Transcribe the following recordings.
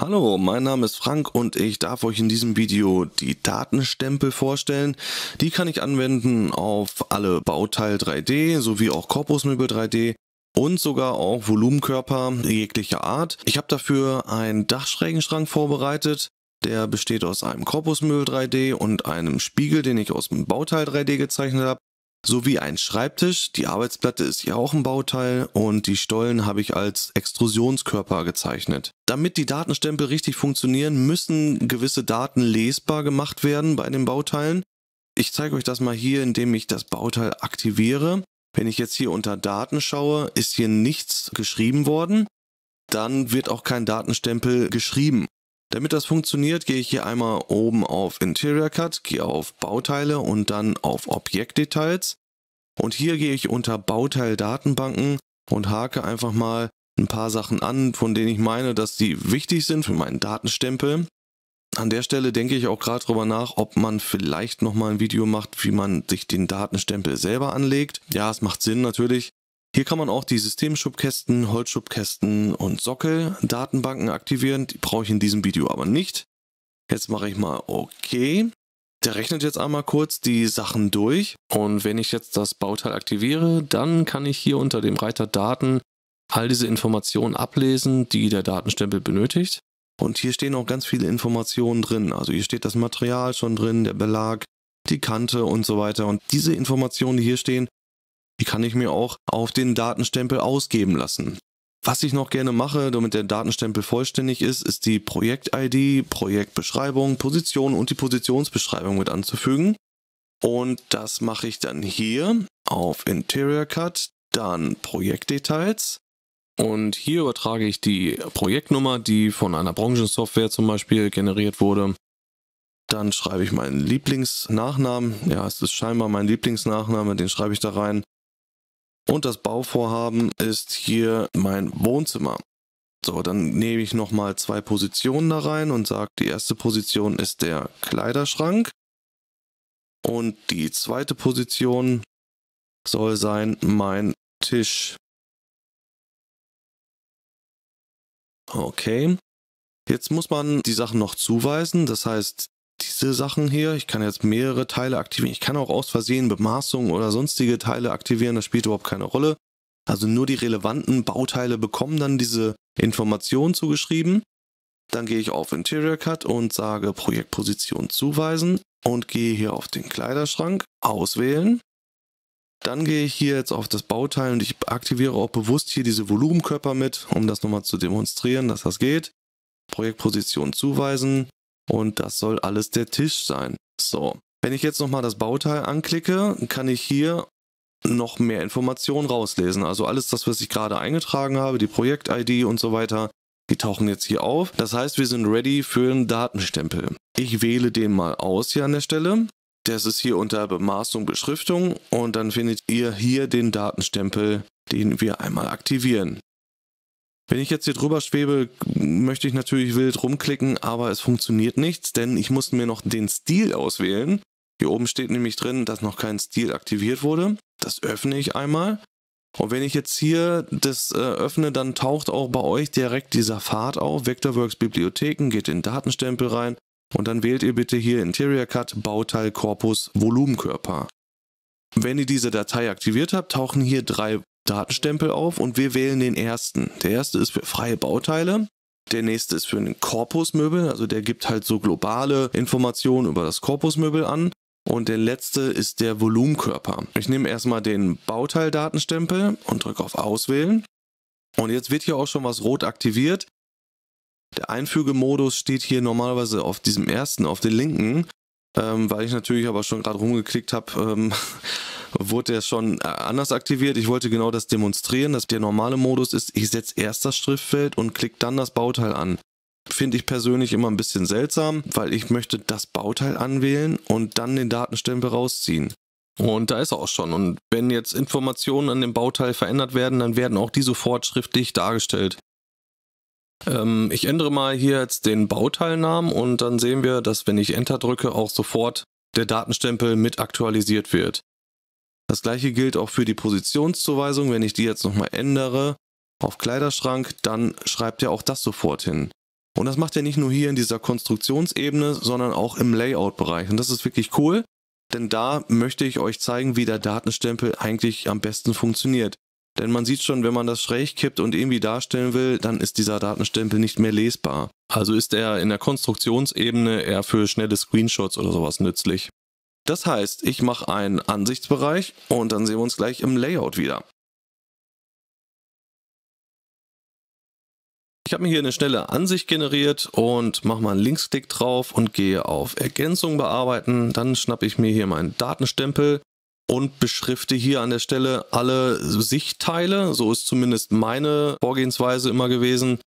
Hallo, mein Name ist Frank und ich darf euch in diesem Video die Datenstempel vorstellen. Die kann ich anwenden auf alle Bauteil 3D sowie auch Korpusmöbel 3D und sogar auch Volumenkörper jeglicher Art. Ich habe dafür einen Dachschrägenschrank vorbereitet. Der besteht aus einem Korpusmöbel 3D und einem Spiegel, den ich aus dem Bauteil 3D gezeichnet habe sowie ein Schreibtisch. Die Arbeitsplatte ist ja auch ein Bauteil und die Stollen habe ich als Extrusionskörper gezeichnet. Damit die Datenstempel richtig funktionieren, müssen gewisse Daten lesbar gemacht werden bei den Bauteilen. Ich zeige euch das mal hier, indem ich das Bauteil aktiviere. Wenn ich jetzt hier unter Daten schaue, ist hier nichts geschrieben worden. Dann wird auch kein Datenstempel geschrieben. Damit das funktioniert, gehe ich hier einmal oben auf Interior Cut, gehe auf Bauteile und dann auf Objektdetails. Und hier gehe ich unter Bauteil Datenbanken und hake einfach mal ein paar Sachen an, von denen ich meine, dass die wichtig sind für meinen Datenstempel. An der Stelle denke ich auch gerade darüber nach, ob man vielleicht nochmal ein Video macht, wie man sich den Datenstempel selber anlegt. Ja, es macht Sinn natürlich, hier kann man auch die Systemschubkästen, Holzschubkästen und Sockeldatenbanken aktivieren. Die brauche ich in diesem Video aber nicht. Jetzt mache ich mal OK. Der rechnet jetzt einmal kurz die Sachen durch. Und wenn ich jetzt das Bauteil aktiviere, dann kann ich hier unter dem Reiter Daten all diese Informationen ablesen, die der Datenstempel benötigt. Und hier stehen auch ganz viele Informationen drin. Also hier steht das Material schon drin, der Belag, die Kante und so weiter. Und diese Informationen, die hier stehen, die kann ich mir auch auf den Datenstempel ausgeben lassen. Was ich noch gerne mache, damit der Datenstempel vollständig ist, ist die Projekt-ID, Projektbeschreibung, Position und die Positionsbeschreibung mit anzufügen. Und das mache ich dann hier auf Interior Cut, dann Projektdetails. Und hier übertrage ich die Projektnummer, die von einer Branchensoftware zum Beispiel generiert wurde. Dann schreibe ich meinen Lieblingsnachnamen. Ja, es ist scheinbar mein Lieblingsnachname, den schreibe ich da rein. Und das Bauvorhaben ist hier mein Wohnzimmer. So, dann nehme ich nochmal zwei Positionen da rein und sage, die erste Position ist der Kleiderschrank. Und die zweite Position soll sein mein Tisch. Okay. Jetzt muss man die Sachen noch zuweisen. Das heißt, diese Sachen hier. Ich kann jetzt mehrere Teile aktivieren. Ich kann auch aus Versehen Bemaßungen oder sonstige Teile aktivieren. Das spielt überhaupt keine Rolle. Also nur die relevanten Bauteile bekommen dann diese Information zugeschrieben. Dann gehe ich auf Interior Cut und sage Projektposition zuweisen und gehe hier auf den Kleiderschrank, auswählen. Dann gehe ich hier jetzt auf das Bauteil und ich aktiviere auch bewusst hier diese Volumenkörper mit, um das nochmal zu demonstrieren, dass das geht. Projektposition zuweisen, und das soll alles der Tisch sein. So. Wenn ich jetzt nochmal das Bauteil anklicke, kann ich hier noch mehr Informationen rauslesen. Also alles das, was ich gerade eingetragen habe, die Projekt-ID und so weiter, die tauchen jetzt hier auf. Das heißt, wir sind ready für einen Datenstempel. Ich wähle den mal aus hier an der Stelle. Das ist hier unter Bemaßung, Beschriftung und dann findet ihr hier den Datenstempel, den wir einmal aktivieren. Wenn ich jetzt hier drüber schwebe, möchte ich natürlich wild rumklicken, aber es funktioniert nichts, denn ich musste mir noch den Stil auswählen. Hier oben steht nämlich drin, dass noch kein Stil aktiviert wurde. Das öffne ich einmal. Und wenn ich jetzt hier das äh, öffne, dann taucht auch bei euch direkt dieser Pfad auf. Vectorworks Bibliotheken, geht in Datenstempel rein und dann wählt ihr bitte hier Interior Cut, Bauteil, Korpus, Volumenkörper. Wenn ihr diese Datei aktiviert habt, tauchen hier drei Datenstempel auf und wir wählen den ersten. Der erste ist für freie Bauteile. Der nächste ist für einen Korpusmöbel, also der gibt halt so globale Informationen über das Korpusmöbel an. Und der letzte ist der Volumenkörper. Ich nehme erstmal den Bauteildatenstempel und drücke auf Auswählen. Und jetzt wird hier auch schon was rot aktiviert. Der Einfügemodus steht hier normalerweise auf diesem ersten, auf den linken, ähm, weil ich natürlich aber schon gerade rumgeklickt habe, ähm, wurde der schon äh, anders aktiviert. Ich wollte genau das demonstrieren, dass der normale Modus ist, ich setze erst das Schriftfeld und klicke dann das Bauteil an. Finde ich persönlich immer ein bisschen seltsam, weil ich möchte das Bauteil anwählen und dann den Datenstempel rausziehen. Und da ist er auch schon. Und wenn jetzt Informationen an dem Bauteil verändert werden, dann werden auch die sofort schriftlich dargestellt. Ähm, ich ändere mal hier jetzt den Bauteilnamen und dann sehen wir, dass wenn ich Enter drücke, auch sofort der Datenstempel mit aktualisiert wird. Das gleiche gilt auch für die Positionszuweisung. Wenn ich die jetzt nochmal ändere auf Kleiderschrank, dann schreibt er auch das sofort hin. Und das macht er nicht nur hier in dieser Konstruktionsebene, sondern auch im Layout-Bereich. Und das ist wirklich cool, denn da möchte ich euch zeigen, wie der Datenstempel eigentlich am besten funktioniert. Denn man sieht schon, wenn man das schräg kippt und irgendwie darstellen will, dann ist dieser Datenstempel nicht mehr lesbar. Also ist er in der Konstruktionsebene eher für schnelle Screenshots oder sowas nützlich. Das heißt, ich mache einen Ansichtsbereich und dann sehen wir uns gleich im Layout wieder. Ich habe mir hier eine schnelle Ansicht generiert und mache mal einen Linksklick drauf und gehe auf Ergänzung bearbeiten. Dann schnappe ich mir hier meinen Datenstempel und beschrifte hier an der Stelle alle Sichtteile. So ist zumindest meine Vorgehensweise immer gewesen.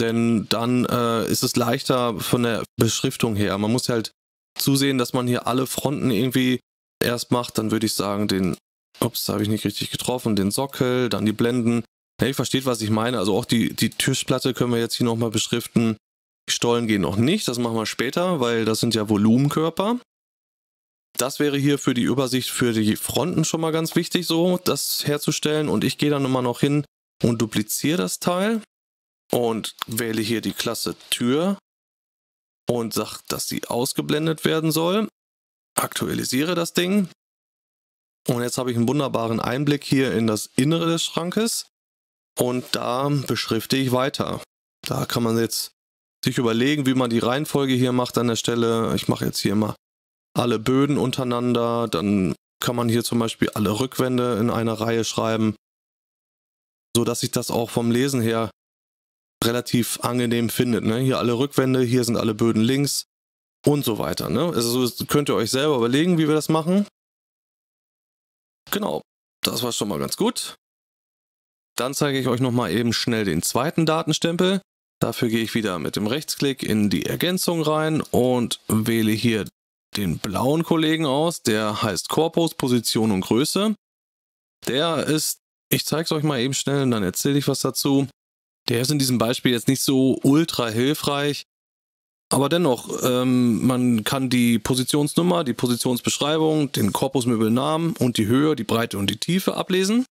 Denn dann äh, ist es leichter von der Beschriftung her. Man muss halt zusehen, dass man hier alle Fronten irgendwie erst macht, dann würde ich sagen, den, ups, habe ich nicht richtig getroffen, den Sockel, dann die Blenden. Ja, ihr versteht, was ich meine. Also auch die, die Tischplatte können wir jetzt hier nochmal beschriften. Die Stollen gehen noch nicht, das machen wir später, weil das sind ja Volumenkörper. Das wäre hier für die Übersicht für die Fronten schon mal ganz wichtig, so das herzustellen. Und ich gehe dann immer noch hin und dupliziere das Teil und wähle hier die Klasse Tür und sage, dass sie ausgeblendet werden soll. Aktualisiere das Ding. Und jetzt habe ich einen wunderbaren Einblick hier in das Innere des Schrankes. Und da beschrifte ich weiter. Da kann man jetzt sich überlegen, wie man die Reihenfolge hier macht an der Stelle. Ich mache jetzt hier mal alle Böden untereinander. Dann kann man hier zum Beispiel alle Rückwände in einer Reihe schreiben, sodass ich das auch vom Lesen her relativ angenehm findet. Ne? Hier alle Rückwände, hier sind alle Böden links und so weiter. Ne? Also könnt ihr euch selber überlegen, wie wir das machen. Genau, das war schon mal ganz gut. Dann zeige ich euch nochmal eben schnell den zweiten Datenstempel. Dafür gehe ich wieder mit dem Rechtsklick in die Ergänzung rein und wähle hier den blauen Kollegen aus. Der heißt Korpus, Position und Größe. Der ist, ich zeige es euch mal eben schnell und dann erzähle ich was dazu. Der ist in diesem Beispiel jetzt nicht so ultra hilfreich, aber dennoch, ähm, man kann die Positionsnummer, die Positionsbeschreibung, den Korpusmöbelnamen und die Höhe, die Breite und die Tiefe ablesen.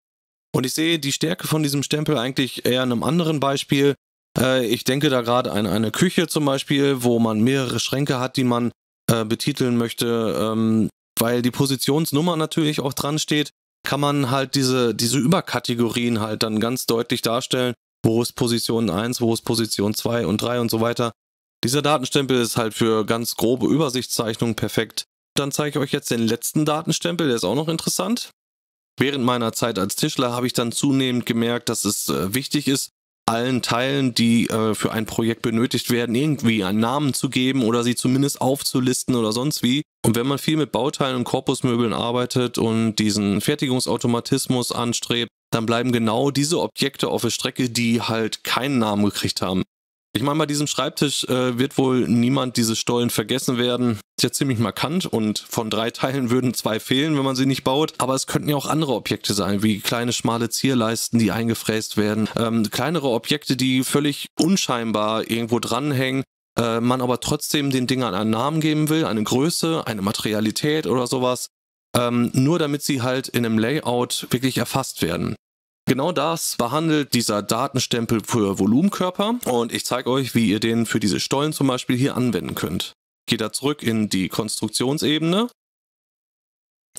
Und ich sehe die Stärke von diesem Stempel eigentlich eher in einem anderen Beispiel. Äh, ich denke da gerade an eine Küche zum Beispiel, wo man mehrere Schränke hat, die man äh, betiteln möchte, ähm, weil die Positionsnummer natürlich auch dran steht kann man halt diese, diese Überkategorien halt dann ganz deutlich darstellen wo ist Position 1, wo ist Position 2 und 3 und so weiter. Dieser Datenstempel ist halt für ganz grobe Übersichtszeichnungen perfekt. Dann zeige ich euch jetzt den letzten Datenstempel, der ist auch noch interessant. Während meiner Zeit als Tischler habe ich dann zunehmend gemerkt, dass es äh, wichtig ist, allen Teilen, die äh, für ein Projekt benötigt werden, irgendwie einen Namen zu geben oder sie zumindest aufzulisten oder sonst wie. Und wenn man viel mit Bauteilen und Korpusmöbeln arbeitet und diesen Fertigungsautomatismus anstrebt, dann bleiben genau diese Objekte auf der Strecke, die halt keinen Namen gekriegt haben. Ich meine, bei diesem Schreibtisch äh, wird wohl niemand diese Stollen vergessen werden. Ist ja ziemlich markant und von drei Teilen würden zwei fehlen, wenn man sie nicht baut. Aber es könnten ja auch andere Objekte sein, wie kleine schmale Zierleisten, die eingefräst werden. Ähm, kleinere Objekte, die völlig unscheinbar irgendwo dranhängen äh, man aber trotzdem den Dingern einen Namen geben will, eine Größe, eine Materialität oder sowas, ähm, nur damit sie halt in einem Layout wirklich erfasst werden. Genau das behandelt dieser Datenstempel für Volumenkörper und ich zeige euch, wie ihr den für diese Stollen zum Beispiel hier anwenden könnt. Geht da zurück in die Konstruktionsebene.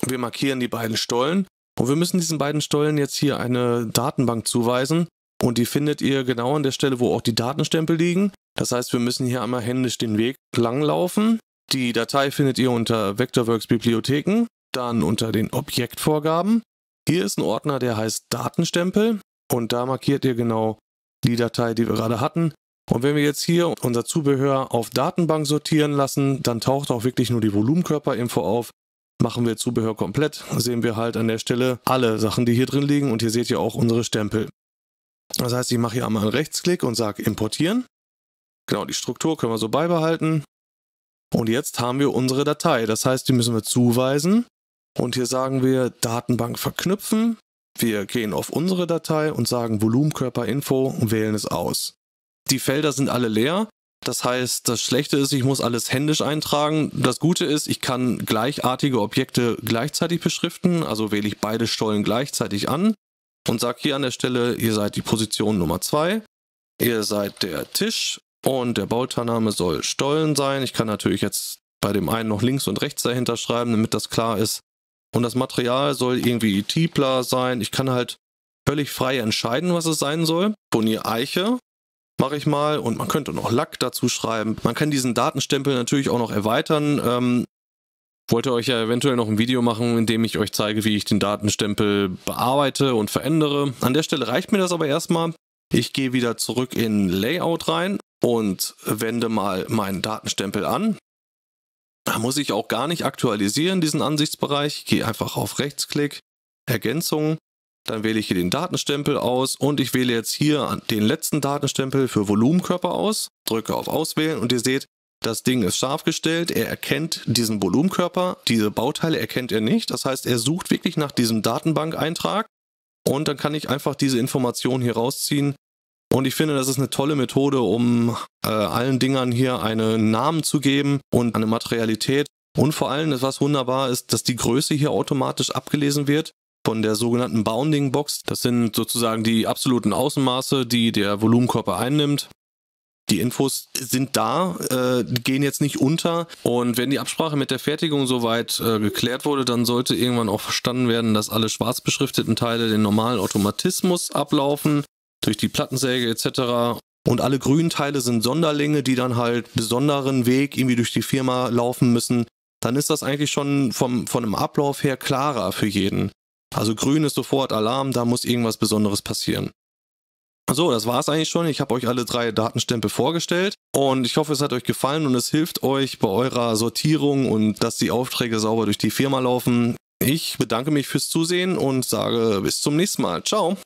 Wir markieren die beiden Stollen und wir müssen diesen beiden Stollen jetzt hier eine Datenbank zuweisen und die findet ihr genau an der Stelle, wo auch die Datenstempel liegen. Das heißt, wir müssen hier einmal händisch den Weg langlaufen. Die Datei findet ihr unter Vectorworks Bibliotheken, dann unter den Objektvorgaben hier ist ein Ordner, der heißt Datenstempel und da markiert ihr genau die Datei, die wir gerade hatten. Und wenn wir jetzt hier unser Zubehör auf Datenbank sortieren lassen, dann taucht auch wirklich nur die Volumenkörperinfo auf. Machen wir Zubehör komplett, sehen wir halt an der Stelle alle Sachen, die hier drin liegen und hier seht ihr auch unsere Stempel. Das heißt, ich mache hier einmal einen Rechtsklick und sage Importieren. Genau, die Struktur können wir so beibehalten. Und jetzt haben wir unsere Datei. Das heißt, die müssen wir zuweisen und hier sagen wir Datenbank verknüpfen. Wir gehen auf unsere Datei und sagen Volumenkörperinfo und wählen es aus. Die Felder sind alle leer. Das heißt, das Schlechte ist, ich muss alles händisch eintragen. Das Gute ist, ich kann gleichartige Objekte gleichzeitig beschriften, also wähle ich beide Stollen gleichzeitig an und sage hier an der Stelle, ihr seid die Position Nummer 2, ihr seid der Tisch und der Bauteilname soll Stollen sein. Ich kann natürlich jetzt bei dem einen noch links und rechts dahinter schreiben, damit das klar ist. Und das Material soll irgendwie Tipler sein. Ich kann halt völlig frei entscheiden, was es sein soll. Bonier-Eiche mache ich mal und man könnte noch Lack dazu schreiben. Man kann diesen Datenstempel natürlich auch noch erweitern. Ähm, wollte euch ja eventuell noch ein Video machen, in dem ich euch zeige, wie ich den Datenstempel bearbeite und verändere. An der Stelle reicht mir das aber erstmal. Ich gehe wieder zurück in Layout rein und wende mal meinen Datenstempel an. Da muss ich auch gar nicht aktualisieren, diesen Ansichtsbereich. Ich gehe einfach auf Rechtsklick, Ergänzungen, dann wähle ich hier den Datenstempel aus und ich wähle jetzt hier den letzten Datenstempel für Volumenkörper aus, drücke auf Auswählen und ihr seht, das Ding ist scharf gestellt, er erkennt diesen Volumenkörper, diese Bauteile erkennt er nicht, das heißt, er sucht wirklich nach diesem Datenbankeintrag und dann kann ich einfach diese Information hier rausziehen und ich finde, das ist eine tolle Methode, um äh, allen Dingern hier einen Namen zu geben und eine Materialität. Und vor allem, was wunderbar ist, dass die Größe hier automatisch abgelesen wird von der sogenannten Bounding Box. Das sind sozusagen die absoluten Außenmaße, die der Volumenkörper einnimmt. Die Infos sind da, äh, gehen jetzt nicht unter. Und wenn die Absprache mit der Fertigung soweit äh, geklärt wurde, dann sollte irgendwann auch verstanden werden, dass alle schwarz beschrifteten Teile den normalen Automatismus ablaufen durch die Plattensäge etc. Und alle grünen Teile sind Sonderlinge, die dann halt besonderen Weg irgendwie durch die Firma laufen müssen. Dann ist das eigentlich schon vom, von einem Ablauf her klarer für jeden. Also grün ist sofort Alarm, da muss irgendwas Besonderes passieren. So, das war es eigentlich schon. Ich habe euch alle drei Datenstempel vorgestellt und ich hoffe, es hat euch gefallen und es hilft euch bei eurer Sortierung und dass die Aufträge sauber durch die Firma laufen. Ich bedanke mich fürs Zusehen und sage bis zum nächsten Mal. Ciao.